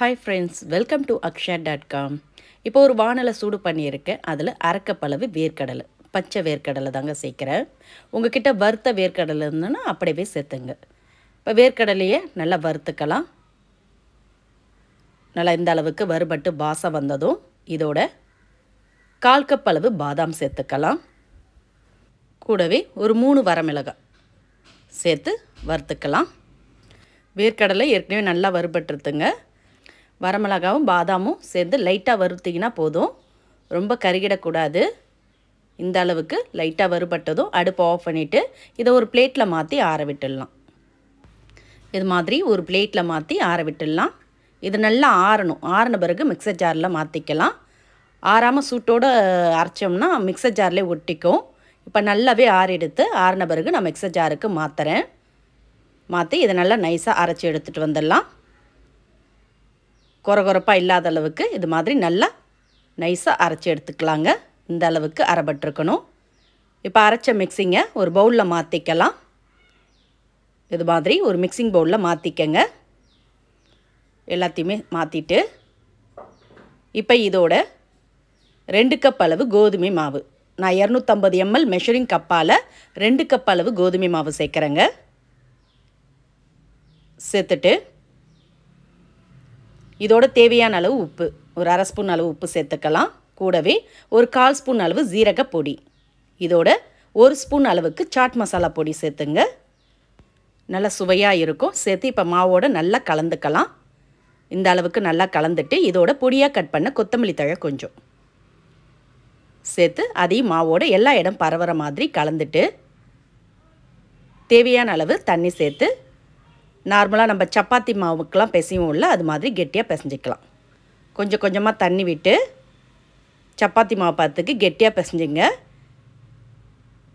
hi friends welcome to Aksha dot com இப்போ ஒரு வானலை சூடு பண்ணியிருக்கேன் அதில் அரக்கப்பளவு வேர்க்கடலை பச்சை வேர்க்கடலை தாங்க சேர்க்குறேன் உங்ககிட்ட வறுத்த வேர்க்கடலை இருந்ததுன்னா அப்படியே சேர்த்துங்க இப்போ வேர்க்கடலையே நல்லா வறுத்துக்கலாம் நல்லா இந்த அளவுக்கு வறுபட்டு பாசம் வந்ததும் இதோட கால் கப் அளவு பாதாம் சேர்த்துக்கலாம் கூடவே ஒரு மூணு வரமிளகாய் சேர்த்து வறுத்துக்கலாம் வேர்க்கடலை ஏற்கனவே நல்லா வறுபட்டுருத்துங்க வரமிளகாவும் பாதாமும் சேர்ந்து லைட்டாக வறுத்திங்கன்னா போதும் ரொம்ப கருகிடக்கூடாது இந்த அளவுக்கு லைட்டாக வறுபட்டதும் அடுப்பை ஆஃப் பண்ணிவிட்டு இதை ஒரு பிளேட்டில் மாற்றி ஆற விட்டுடலாம் இது மாதிரி ஒரு பிளேட்டில் மாற்றி ஆற விட்டுடலாம் இது நல்லா ஆறணும் ஆறின பிறகு மிக்சர் ஜாரில் மாற்றிக்கலாம் ஆறாமல் சூட்டோடு அரைச்சோம்னா மிக்சர் ஜார்லே ஒட்டிக்கும் இப்போ நல்லாவே ஆறெடுத்து ஆறின பிறகு நான் மிக்சர் ஜாருக்கு மாற்றுறேன் மாற்றி இதை நல்லா நைஸாக அரைச்சி எடுத்துகிட்டு வந்துடலாம் குறகுறப்பாக இல்லாத அளவுக்கு இது மாதிரி நல்லா நைஸாக அரைச்சி எடுத்துக்கலாங்க இந்த அளவுக்கு அரைபட்டிருக்கணும் இப்போ அரைச்ச மிக்சிங்கை ஒரு பவுலில் மாற்றிக்கலாம் இது மாதிரி ஒரு மிக்சிங் பவுலில் மாற்றிக்கங்க எல்லாத்தையுமே மாற்றிட்டு இப்போ இதோட ரெண்டு கப் அளவு கோதுமை மாவு நான் இரநூத்தம்பது எம்எல் மெஷரிங் கப்பால் ரெண்டு கப் அளவு கோதுமை மாவு சேர்க்குறேங்க சேர்த்துட்டு இதோட தேவையான அளவு உப்பு ஒரு அரை ஸ்பூன் அளவு உப்பு சேர்த்துக்கலாம் கூடவே ஒரு கால் ஸ்பூன் அளவு ஜீரக பொடி இதோட ஒரு ஸ்பூன் அளவுக்கு சாட் மசாலா பொடி சேர்த்துங்க நல்லா சுவையாக இருக்கும் சேர்த்து இப்போ மாவோட நல்லா கலந்துக்கலாம் இந்த அளவுக்கு நல்லா கலந்துட்டு இதோட பொடியாக கட் பண்ண கொத்தமல்லி தழை கொஞ்சம் சேர்த்து அதையும் மாவோட எல்லா இடம் பரவுற மாதிரி கலந்துட்டு தேவையான அளவு தண்ணி சேர்த்து நார்மலாக நம்ம சப்பாத்தி மாவுக்கெலாம் பிசையும் இல்லை அது மாதிரி கெட்டியாக பிசைஞ்சிக்கலாம் கொஞ்சம் கொஞ்சமாக தண்ணி விட்டு சப்பாத்தி மாவு பார்த்துக்கு கெட்டியாக பிசைஞ்சிங்க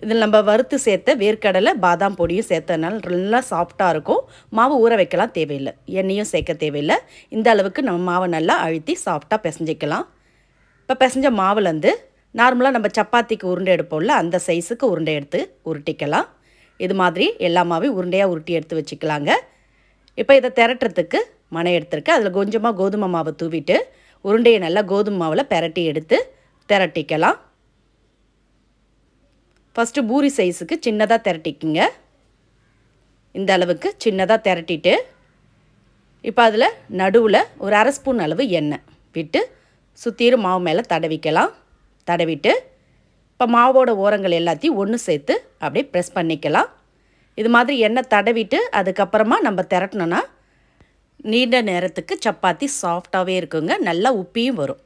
இதில் நம்ம வறுத்து சேர்த்த வேர்க்கடலை பாதாம் பொடியும் சேர்த்தனால நல்லா சாஃப்டாக இருக்கும் மாவு ஊற வைக்கலாம் தேவையில்லை எண்ணெயும் சேர்க்க தேவையில்லை இந்த அளவுக்கு நம்ம மாவை நல்லா அழுத்தி சாஃப்டாக பிசைஞ்சிக்கலாம் இப்போ பிசைஞ்ச மாவுலேருந்து நார்மலாக நம்ம சப்பாத்திக்கு உருண்டை எடுப்போம்ல அந்த சைஸுக்கு உருண்டை எடுத்து உருட்டிக்கலாம் இது மாதிரி எல்லா மாவையும் உருண்டையாக உருட்டி எடுத்து வச்சுக்கலாங்க இப்போ இதை திரட்டுறதுக்கு மனை எடுத்திருக்கேன் அதில் கொஞ்சமாக கோதுமை மாவை தூவிட்டு உருண்டையை நல்லா கோதுமை மாவில் பெரட்டி எடுத்து திரட்டிக்கலாம் ஃபஸ்ட்டு பூரி சைஸுக்கு சின்னதாக திரட்டிக்குங்க இந்த அளவுக்கு சின்னதாக திரட்டிட்டு இப்போ அதில் நடுவில் ஒரு அரை ஸ்பூன் அளவு எண்ணெய் விட்டு சுற்றிரும் மாவு மேலே தடவிக்கலாம் தடவிட்டு இப்போ மாவோட ஓரங்கள் எல்லாத்தையும் ஒன்று சேர்த்து அப்படியே ப்ரெஸ் பண்ணிக்கலாம் இது மாதிரி எண்ணெய் தடவிட்டு அதுக்கப்புறமா நம்ம திரட்டணுன்னா நீண்ட நேரத்துக்கு சப்பாத்தி சாஃப்டாகவே இருக்குங்க நல்லா உப்பியும் வரும்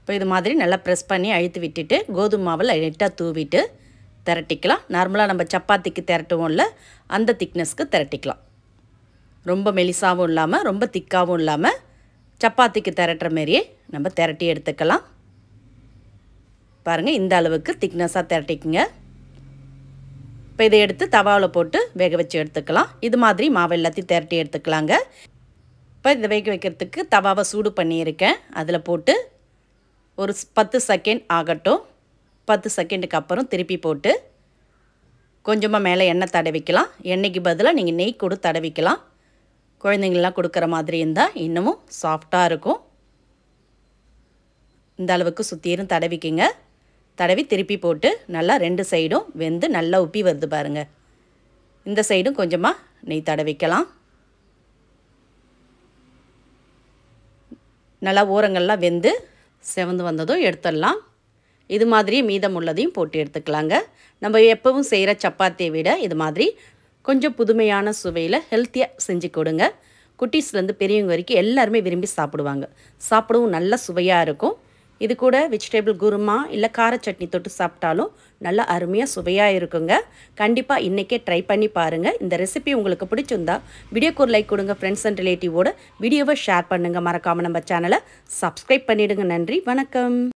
இப்போ இது மாதிரி நல்லா ப்ரெஸ் பண்ணி அழுத்து விட்டுட்டு கோதுமை மாவில் லைட்டாக தூவிட்டு திரட்டிக்கலாம் நார்மலாக நம்ம சப்பாத்திக்கு திரட்டுவோம்ல அந்த திக்னஸ்க்கு திரட்டிக்கலாம் ரொம்ப மெலிசாகவும் இல்லாமல் ரொம்ப திக்காகவும் இல்லாமல் சப்பாத்திக்கு திரட்டுற மாரியே நம்ம திரட்டி எடுத்துக்கலாம் பாருங்கள் இந்த அளவுக்கு திக்னஸாக திரட்டிக்குங்க இப்போ இதை எடுத்து தவாவில் போட்டு வேக வச்சு எடுத்துக்கலாம் இது மாதிரி மாவு எல்லாத்தையும் திரட்டி எடுத்துக்கலாங்க இப்போ இதை வேக வைக்கிறதுக்கு தவாவை சூடு பண்ணியிருக்கேன் அதில் போட்டு ஒரு பத்து செகண்ட் ஆகட்டும் பத்து செகண்டுக்கு அப்புறம் திருப்பி போட்டு கொஞ்சமாக மேலே எண்ணெய் தடவிக்கலாம் எண்ணெய்க்கு பதிலாக நீங்கள் நெய் கூட தடவிக்கலாம் குழந்தைங்கள்லாம் கொடுக்குற மாதிரி இருந்தால் இன்னமும் சாஃப்டாக இருக்கும் இந்த அளவுக்கு சுற்றியும் தடவிக்கிங்க தடவி திருப்பி போட்டு நல்லா ரெண்டு சைடும் வெந்து நல்லா உப்பி வருது பாருங்கள் இந்த சைடும் கொஞ்சமாக நெய் தடவிக்கலாம் நல்லா ஓரங்கள்லாம் வெந்து செவந்து வந்ததும் எடுத்துடலாம் இது மாதிரி மீதம் உள்ளதையும் போட்டு எடுத்துக்கலாங்க நம்ம எப்பவும் செய்கிற சப்பாத்தியை விட இது மாதிரி கொஞ்சம் புதுமையான சுவையில் ஹெல்த்தியாக செஞ்சு கொடுங்க குட்டீஸ்லேருந்து பெரியவங்க வரைக்கும் எல்லாருமே விரும்பி சாப்பிடுவாங்க சாப்பிடவும் நல்ல சுவையாக இருக்கும் இது கூட வெஜிடபிள் குருமா இல்லை கார சட்னி தொட்டு சாப்பிட்டாலும் நல்லா அருமையாக சுவையாக இருக்குங்க கண்டிப்பாக இன்றைக்கே ட்ரை பண்ணி பாருங்கள் இந்த ரெசிபி உங்களுக்கு பிடிச்சிருந்தா வீடியோக்கு ஒரு லைக் கொடுங்க ஃப்ரெண்ட்ஸ் அண்ட் ரிலேட்டிவோட வீடியோவை ஷேர் பண்ணுங்கள் மறக்காமல் நம்ம சேனலை சப்ஸ்கிரைப் பண்ணிவிடுங்க நன்றி வணக்கம்